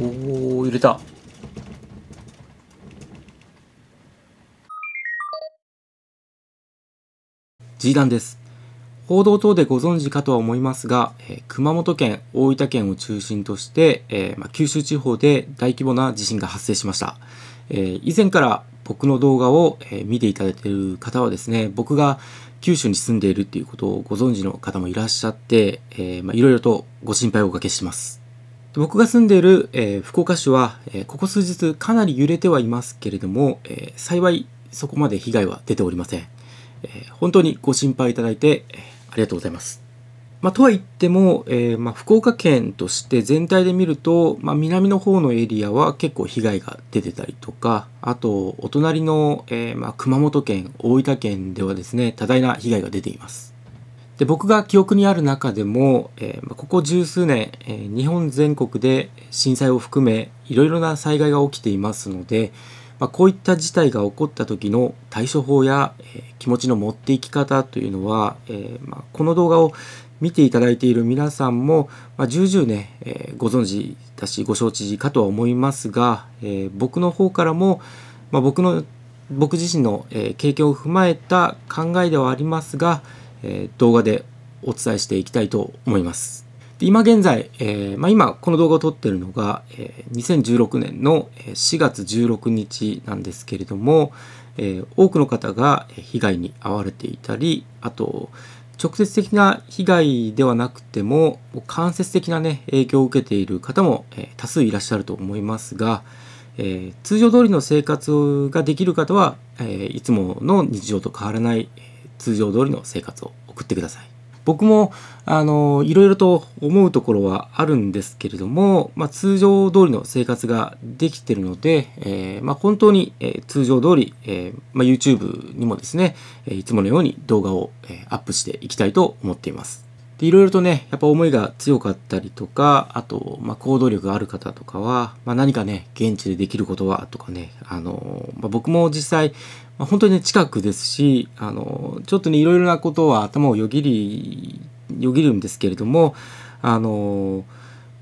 おお入れたジーダンです報道等でご存知かとは思いますが、えー、熊本県、大分県を中心として、えー、ま九州地方で大規模な地震が発生しました。えー、以前から僕の動画を、え見ていただいている方はですね、僕が九州に住んでいるっていうことをご存知の方もいらっしゃって、えまいろいろとご心配をおかけします。僕が住んでいる、えー、福岡市は、えー、ここ数日かなり揺れてはいますけれども、えー、幸いそこまで被害は出ておりません。えー、本当にご心配いただいて、えー、ありがとうございます。まあ、とは言っても、えーまあ、福岡県として全体で見ると、まあ、南の方のエリアは結構被害が出てたりとかあとお隣の、えーまあ、熊本県大分県ではですね多大な被害が出ています。で僕が記憶にある中でも、えー、ここ十数年、えー、日本全国で震災を含めいろいろな災害が起きていますので、まあ、こういった事態が起こった時の対処法や、えー、気持ちの持っていき方というのは、えー、まあ、この動画を見ていただいている皆さんも、まあ、重々ね、えご存知だしご承知かとは思いますが、え僕の方からも、ま僕の僕自身の、え経験を踏まえた考えではありますが、えー、動画でお伝えしていきたいと思います。で今現在、えー、まあ、今この動画を撮ってるのが、え2016年の4月16日なんですけれども、え多くの方が被害に遭われていたりあと直接的な被害ではなくても間接的な、ね、影響を受けている方も、え多数いらっしゃると思いますが、えー、通常通りの生活ができる方は、えー、いつもの日常と変わらない通常通りの生活を送ってください。僕もあのいろいろと思うところはあるんですけれども、まあ、通常通りの生活ができてるので、えー、まあ、本当に、えー、通常通り、えー、まあ、YouTube にもですねいつものように動画を、えアップしていきたいと思っています。で、いろいろとね、やっぱ思いが強かったりとか、あと、まあ、行動力がある方とかは、まあ、何かね、現地でできることは、とかね、あの、まあ、僕も実際、まあ、本当に、ね、近くですし、あの、ちょっとね、いろいろなことは頭をよぎり、よぎるんですけれども、あの、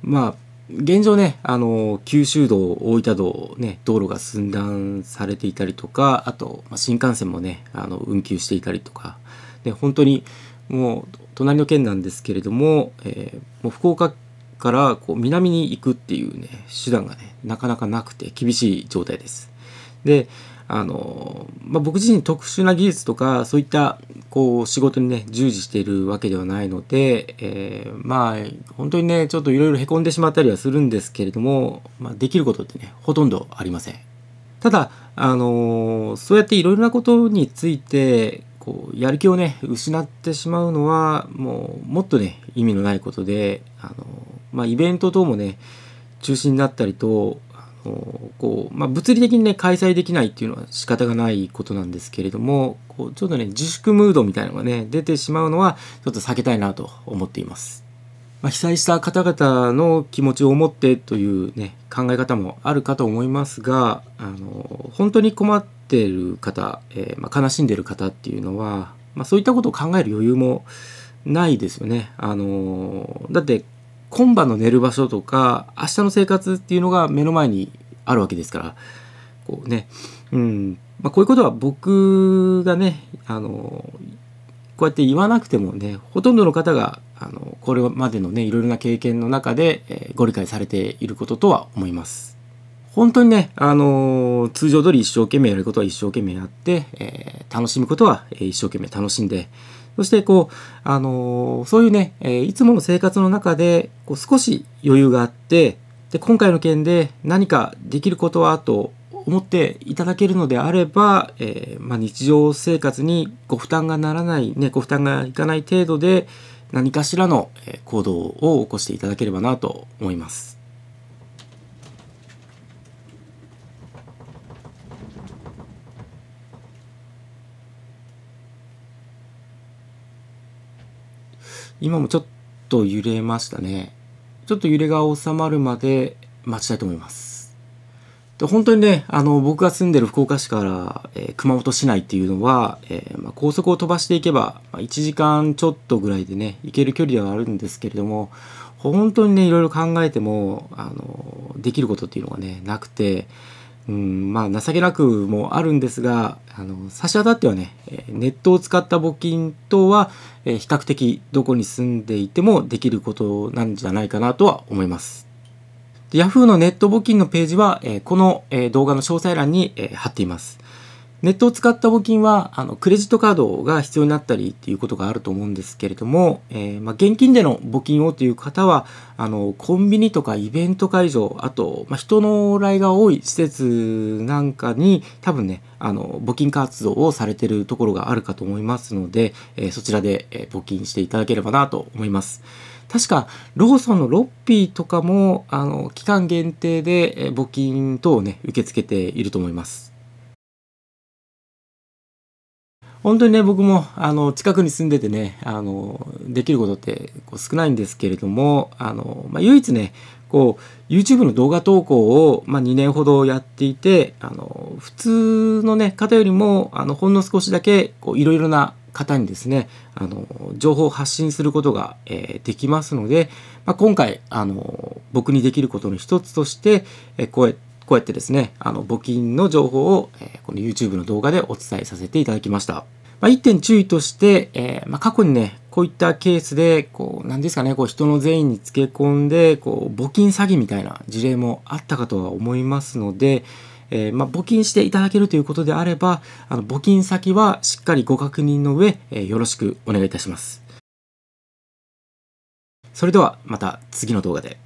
まあ、現状ね、あの、九州道、大分道、ね、道路が寸断されていたりとか、あと、まあ、新幹線もね、あの、運休していたりとか、で、本当に、もう隣の県なんですけれども,、えー、もう福岡からこう南に行くっていうね手段がねなかなかなくて厳しい状態です。であのまあ、僕自身特殊な技術とかそういったこう仕事にね従事しているわけではないので、えー、まあ本当にねちょっといろいろへこんでしまったりはするんですけれども、まあ、できることってねほとんどありません。ただあのそうやっていろいろなことについてこうやる気をね失ってしまうのはもうもっとね意味のないことであの、まあ、イベント等もね中止になったりとあのこう、まあ、物理的にね開催できないっていうのは仕方がないことなんですけれどもこうちょっとね自粛ムードみたいなのがね出てしまうのはちょっと避けたいなと思っています。まあ、被災した方々の気持ちを思ってという、ね、考え方もあるかと思いますがあの本当に困っている方、えー、まあ、悲しんでいる方っていうのは、まあ、そういったことを考える余裕もないですよね。あのだって今晩の寝る場所とか明日の生活っていうのが目の前にあるわけですからこうね、うんまこういうことは僕がねあのこうやって言わなくてもねほとんどの方があのこれまでのねいろいろな経験の中で、えご理解されていることとは思います。本当にね、あのー、通常通り一生懸命やることは一生懸命やって、えー、楽しむことは一生懸命楽しんで、そしてこう、あのー、そういうね、えいつもの生活の中でこう少し余裕があって、で、今回の件で何かできることはと思っていただけるのであれば、えー、まあ、日常生活にご負担がならない、ね、ご負担がいかない程度で何かしらの行動を起こしていただければなと思います。今もちょっと揺れましたね。ちょっと揺れが収まるまで待ちたいと思います。で本当にねあの僕が住んでる福岡市から、えー、熊本市内っていうのは、えー、まあ、高速を飛ばしていけば、まあ、1時間ちょっとぐらいでね行ける距離ではあるんですけれども本当にねいろいろ考えてもあのできることっていうのがねなくて、うんまあ、情けなくもあるんですがあの差し当たってはねネットを使った募金等は、え比較的どこに住んでいてもできることなんじゃないかなとは思います。で Yahoo のネット募金のページは、えこの、え動画の詳細欄に、え貼っています。ネットを使った募金はあのクレジットカードが必要になったりっていうことがあると思うんですけれども、えー、まあ、現金での募金をという方はあのコンビニとかイベント会場あと、まあ、人の往来が多い施設なんかに多分ねあの募金活動をされてるところがあるかと思いますので、えー、そちらで募金していただければなと思います。確かローソンのロッピーとかもあの期間限定で募金等をね受け付けていると思います。本当にね僕もあの近くに住んでてねあのできることってこう少ないんですけれどもあの、まあ、唯一ねこう YouTube の動画投稿を、まあ、2年ほどやっていてあの普通の、ね、方よりもあのほんの少しだけいろいろな方にですねあの情報を発信することが、えー、できますので、まあ、今回あの僕にできることの一つとして、えー、こうやってこうやってですね、あの募金の情報を、えー、この YouTube の動画でお伝えさせていただきました。まあ、1点注意として、えー、まあ、過去にね、こういったケースで、こう、なんですかね、こう人の善意につけ込んで、こう、募金詐欺みたいな事例もあったかとは思いますので、えー、まあ、募金していただけるということであれば、あの募金先はしっかりご確認の上、えー、よろしくお願いいたします。それではまた次の動画で。